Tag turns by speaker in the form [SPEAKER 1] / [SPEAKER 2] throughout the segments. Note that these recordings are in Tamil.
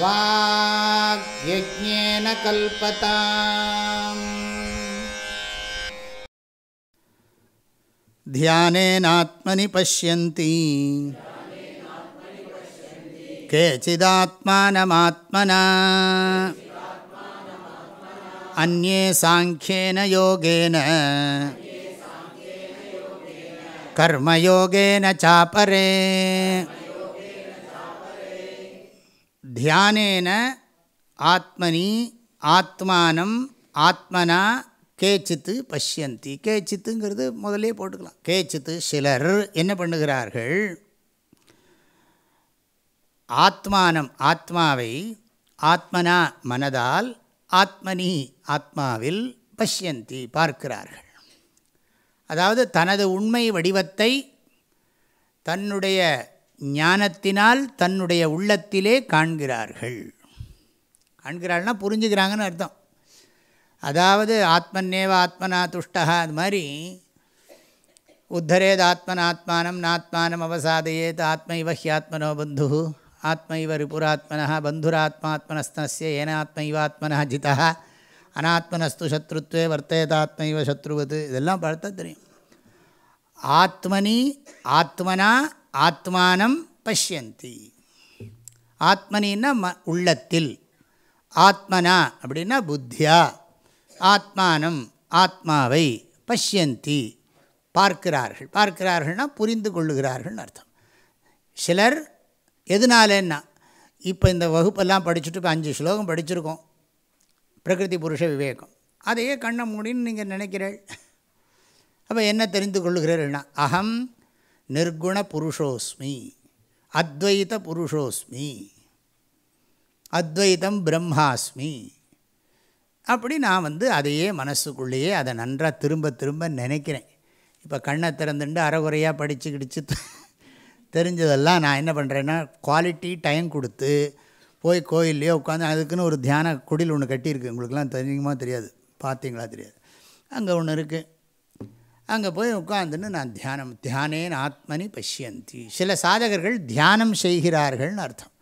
[SPEAKER 1] वाग्यज्ञेन कल्पता ध्यानेनात्मनि पश्यन्ति केचिदात्मानमात्मना अन्ये साङ्ख्येन योगेन कर्मयोगेन चापरे தியானேன ஆத்மனி ஆத்மானம் ஆத்மனா கேச்சித்து பஷ்யந்தி கேச்சித்துங்கிறது முதலே போட்டுக்கலாம் கேச்சித்து சிலர் என்ன பண்ணுகிறார்கள் ஆத்மானம் ஆத்மாவை ஆத்மனா மனதால் ஆத்மனி ஆத்மாவில் பஷ்யந்தி பார்க்கிறார்கள் அதாவது தனது உண்மை வடிவத்தை தன்னுடைய ஞானத்தினால் தன்னுடைய உள்ளத்திலே காண்கிறார்கள் காண்கிறாள்னா புரிஞ்சுக்கிறாங்கன்னு அர்த்தம் அதாவது ஆத்மன்னேவ ஆத்மனா துஷ்டா அது மாதிரி உத்தரேத் ஆத்மானம் நாத்மானம் அவசாதையேத் ஆத்ம இவ ஹியாத்மனோ பந்து ஆத்ம இவ ரிபுராத்மனா பந்துராத்மாத்மனஸ்தனசிய ஏனாத்ம இவாத்மனா ஜிதா அனாத்மனஸ்து சத்ருத்வே வர்த்தேதாத்ம இவ சத்ருவது இதெல்லாம் பார்த்தா தெரியும் ஆத்மனி ஆத்மனா ஆத்மானம் பஷ்யந்தி ஆத்மனின்னா ம உள்ளத்தில் ஆத்மனா அப்படின்னா புத்தியா ஆத்மானம் ஆத்மாவை பஷ்யந்தி பார்க்கிறார்கள் பார்க்கிறார்கள்னா புரிந்து கொள்ளுகிறார்கள்னு அர்த்தம் சிலர் எதுனாலன்னா இப்போ இந்த வகுப்பெல்லாம் படிச்சுட்டு இப்போ அஞ்சு ஸ்லோகம் படிச்சிருக்கோம் பிரகிருதி புருஷ விவேகம் அதையே கண்ணை மூடின்னு நீங்கள் நினைக்கிறீள் அப்போ என்ன தெரிந்து கொள்ளுகிறீர்கள்னா அகம் நிர்குண புருஷோஸ்மி அத்வைத புருஷோஸ்மி அத்வைதம் பிரம்மாஸ்மி அப்படி நான் வந்து அதையே மனசுக்குள்ளேயே அதை நன்றாக திரும்ப திரும்ப நினைக்கிறேன் இப்போ கண்ணை திறந்துட்டு அறகுறையாக படித்து கிடிச்சு தெரிஞ்சதெல்லாம் நான் என்ன பண்ணுறேன்னா குவாலிட்டி டைம் கொடுத்து போய் கோயில்லையே உட்காந்து அதுக்குன்னு ஒரு தியான குடில் ஒன்று கட்டியிருக்கு உங்களுக்குலாம் தெரியுமா தெரியாது பார்த்தீங்களா தெரியாது அங்கே ஒன்று இருக்குது அங்கே போய் உட்காந்துன்னு நான் தியானம் தியானேன் ஆத்மனி பஷ்யந்தி சில சாதகர்கள் தியானம் செய்கிறார்கள்னு அர்த்தம்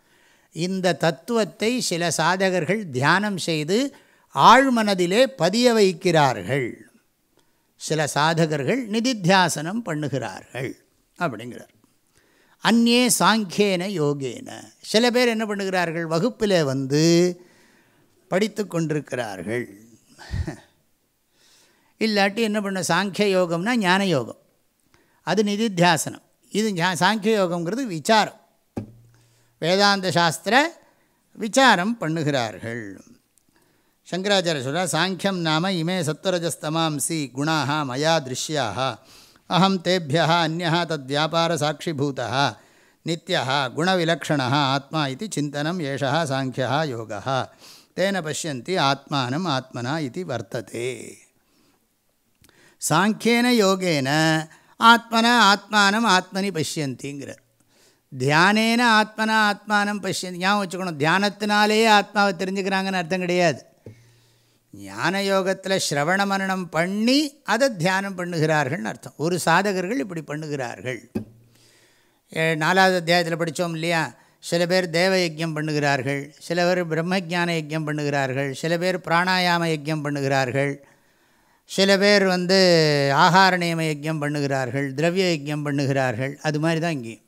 [SPEAKER 1] இந்த தத்துவத்தை சில சாதகர்கள் தியானம் செய்து ஆழ்மனதிலே பதிய வைக்கிறார்கள் சில சாதகர்கள் நிதித்தியாசனம் பண்ணுகிறார்கள் அப்படிங்கிறார் அந்நே சாங்கேன யோகேன சில பேர் என்ன பண்ணுகிறார்கள் வகுப்பில் வந்து படித்து கொண்டிருக்கிறார்கள் இல்லாட்டி என்ன பண்ண சாங்கிய யோகம்னா ஞான யோகம் அது நிதித்தியாசனம் இது சாங்கிய யோகங்கிறது விசாரம் வேதாந்த சாஸ்திர விசாரம் பண்ணுகிறார்கள் சங்கராச்சாரிய சொல்கிறார் சாங்கியம் நாம இமே சத்வரஜஸ்தமாம்சி குணாக மயா திருஷ்யாக அஹம் தேபியா அந்யா தத் வியாபார சாட்சிபூதா நித்யா குணவிலக்ஷணா ஆத்மா இது சிந்தனம் ஏஷா சாங்கியா யோகா தேன பசியந்தி ஆத்மானம் ஆத்மனா இது வர்த்ததே சாங்கியன யோகேன ஆத்மனா ஆத்மானம் ஆத்மனி பசியந்திங்கிறார் தியானேன ஆத்மனா ஆத்மானம் பஷ்யந்தி ஞாபகம் வச்சுக்கணும் தியானத்தினாலேயே ஆத்மாவை தெரிஞ்சுக்கிறாங்கன்னு அர்த்தம் கிடையாது ஞான யோகத்தில் ஸ்ரவண மரணம் பண்ணி அதை தியானம் பண்ணுகிறார்கள்னு அர்த்தம் ஒரு சாதகர்கள் இப்படி பண்ணுகிறார்கள் நாலாவது அத்தியாயத்தில் படித்தோம் இல்லையா சில பேர் தேவ யஜ்யம் பண்ணுகிறார்கள் சில பேர் பிரம்ம யஜ்யம் பண்ணுகிறார்கள் சில பேர் பிராணாயாம யஜ்யம் பண்ணுகிறார்கள் சில பேர் வந்து ஆகார நியம யஜ்யம் பண்ணுகிறார்கள் திரவிய யஜ்யம் பண்ணுகிறார்கள் அது மாதிரி தான் இங்கேயும்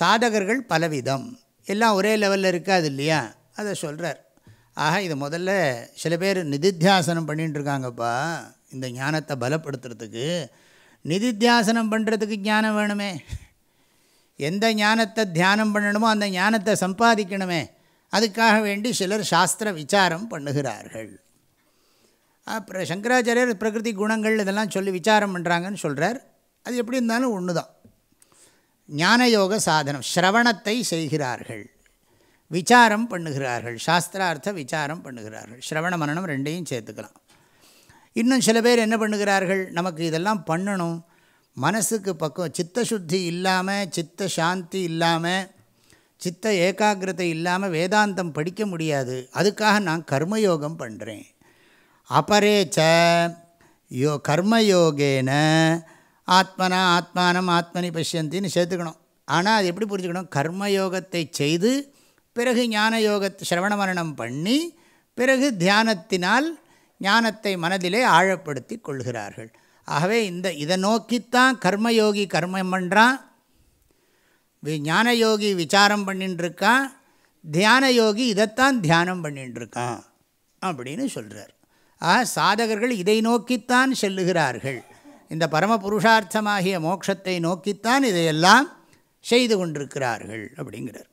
[SPEAKER 1] சாதகர்கள் பலவிதம் எல்லாம் ஒரே லெவலில் இருக்காது இல்லையா அதை சொல்கிறார் ஆக இது முதல்ல சில பேர் நிதித்தியாசனம் பண்ணிட்டுருக்காங்கப்பா இந்த ஞானத்தை பலப்படுத்துறதுக்கு நிதித்தியாசனம் பண்ணுறதுக்கு ஞானம் வேணுமே எந்த ஞானத்தை தியானம் பண்ணணுமோ அந்த ஞானத்தை சம்பாதிக்கணுமே அதுக்காக வேண்டி சிலர் சாஸ்திர விசாரம் பண்ணுகிறார்கள் அப்புறம் சங்கராச்சாரியர் பிரகிருதி குணங்கள் இதெல்லாம் சொல்லி விசாரம் பண்ணுறாங்கன்னு சொல்கிறார் அது எப்படி இருந்தாலும் ஒன்று தான் ஞானயோக சாதனம் ஸ்ரவணத்தை செய்கிறார்கள் விசாரம் பண்ணுகிறார்கள் சாஸ்திரார்த்த விசாரம் பண்ணுகிறார்கள் ஸ்ரவண மரணம் ரெண்டையும் சேர்த்துக்கலாம் இன்னும் சில பேர் என்ன பண்ணுகிறார்கள் நமக்கு இதெல்லாம் பண்ணணும் மனசுக்கு பக்கம் சித்த சுத்தி இல்லாமல் சித்த சாந்தி இல்லாமல் சித்த ஏகாகிரதை இல்லாமல் வேதாந்தம் படிக்க முடியாது அதுக்காக நான் கர்மயோகம் பண்ணுறேன் அபரேச்ச யோ கர்மயோகேன ஆத்மனா ஆத்மானம் ஆத்மனி பசியந்தின்னு சேர்த்துக்கணும் ஆனால் அது எப்படி புரிஞ்சுக்கணும் கர்மயோகத்தை செய்து பிறகு ஞான யோகத்தை சிரவண மரணம் பண்ணி பிறகு தியானத்தினால் ஞானத்தை மனதிலே ஆழப்படுத்தி கொள்கிறார்கள் ஆகவே இந்த இதை நோக்கித்தான் கர்மயோகி கர்மம் பண்ணுறான் ஞான யோகி விசாரம் பண்ணிட்டுருக்கான் தியான யோகி இதைத்தான் தியானம் பண்ணிட்டுருக்கான் அப்படின்னு சொல்கிறார் ஆ சாதகர்கள் இதை நோக்கித்தான் செல்லுகிறார்கள் இந்த பரம புருஷார்த்தமாகிய மோட்சத்தை நோக்கித்தான் இதையெல்லாம் செய்து கொண்டிருக்கிறார்கள் அப்படிங்கிறார்